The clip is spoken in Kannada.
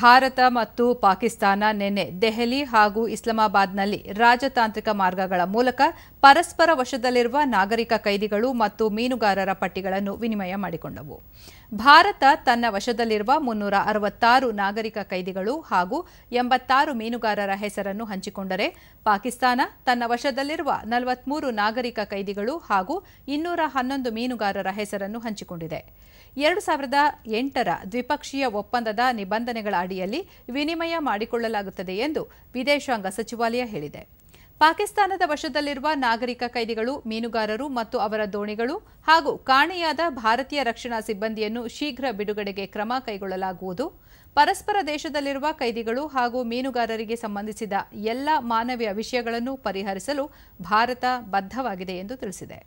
ಭಾರತ ಮತ್ತು ಪಾಕಿಸ್ತಾನ ನಿನ್ನೆ ದೆಹಲಿ ಹಾಗೂ ಇಸ್ಲಾಮಾಬಾದ್ನಲ್ಲಿ ರಾಜತಾಂತ್ರಿಕ ಮಾರ್ಗಗಳ ಮೂಲಕ ಪರಸ್ಪರ ವಶದಲ್ಲಿರುವ ನಾಗರಿಕ ಕೈದಿಗಳು ಮತ್ತು ಮೀನುಗಾರರ ಪಟ್ಟಿಗಳನ್ನು ವಿನಿಮಯ ಮಾಡಿಕೊಂಡವು ಭಾರತ ತನ್ನ ವಶದಲ್ಲಿರುವ ಮುನ್ನೂರ ಅರವತ್ತಾರು ನಾಗರಿಕ ಕೈದಿಗಳು ಹಾಗೂ ಎಂಬತ್ತಾರು ಮೀನುಗಾರರ ಹೆಸರನ್ನು ಹಂಚಿಕೊಂಡರೆ ಪಾಕಿಸ್ತಾನ ತನ್ನ ವಶದಲ್ಲಿರುವ ನಲವತ್ಮೂರು ನಾಗರಿಕ ಕೈದಿಗಳು ಹಾಗೂ ಇನ್ನೂರ ಹನ್ನೊಂದು ಮೀನುಗಾರರ ಹೆಸರನ್ನು ಹಂಚಿಕೊಂಡಿದೆ ಎರಡು ಸಾವಿರದ ಎಂಟರ ದ್ವಿಪಕ್ಷೀಯ ಒಪ್ಪಂದದ ನಿಬಂಧನೆಗಳ ಒಪ್ಪಂದಗಳ ಅಡಿಯಲ್ಲಿ ವಿನಿಮಯ ಮಾಡಿಕೊಳ್ಳಲಾಗುತ್ತದೆ ಎಂದು ವಿದೇಶಾಂಗ ಸಚಿವಾಲಯ ಹೇಳಿದೆ ಪಾಕಿಸ್ತಾನದ ವಶದಲ್ಲಿರುವ ನಾಗರಿಕ ಕೈದಿಗಳು ಮೀನುಗಾರರು ಮತ್ತು ಅವರ ದೋಣಿಗಳು ಹಾಗೂ ಕಾಣೆಯಾದ ಭಾರತೀಯ ರಕ್ಷಣಾ ಸಿಬ್ಬಂದಿಯನ್ನು ಶೀಘ್ರ ಬಿಡುಗಡೆಗೆ ಕ್ರಮ ಕೈಗೊಳ್ಳಲಾಗುವುದು ಪರಸ್ಪರ ದೇಶದಲ್ಲಿರುವ ಕೈದಿಗಳು ಹಾಗೂ ಮೀನುಗಾರರಿಗೆ ಸಂಬಂಧಿಸಿದ ಎಲ್ಲ ಮಾನವೀಯ ವಿಷಯಗಳನ್ನು ಪರಿಹರಿಸಲು ಭಾರತ ಬದ್ಧವಾಗಿದೆ ಎಂದು ತಿಳಿಸಿದೆ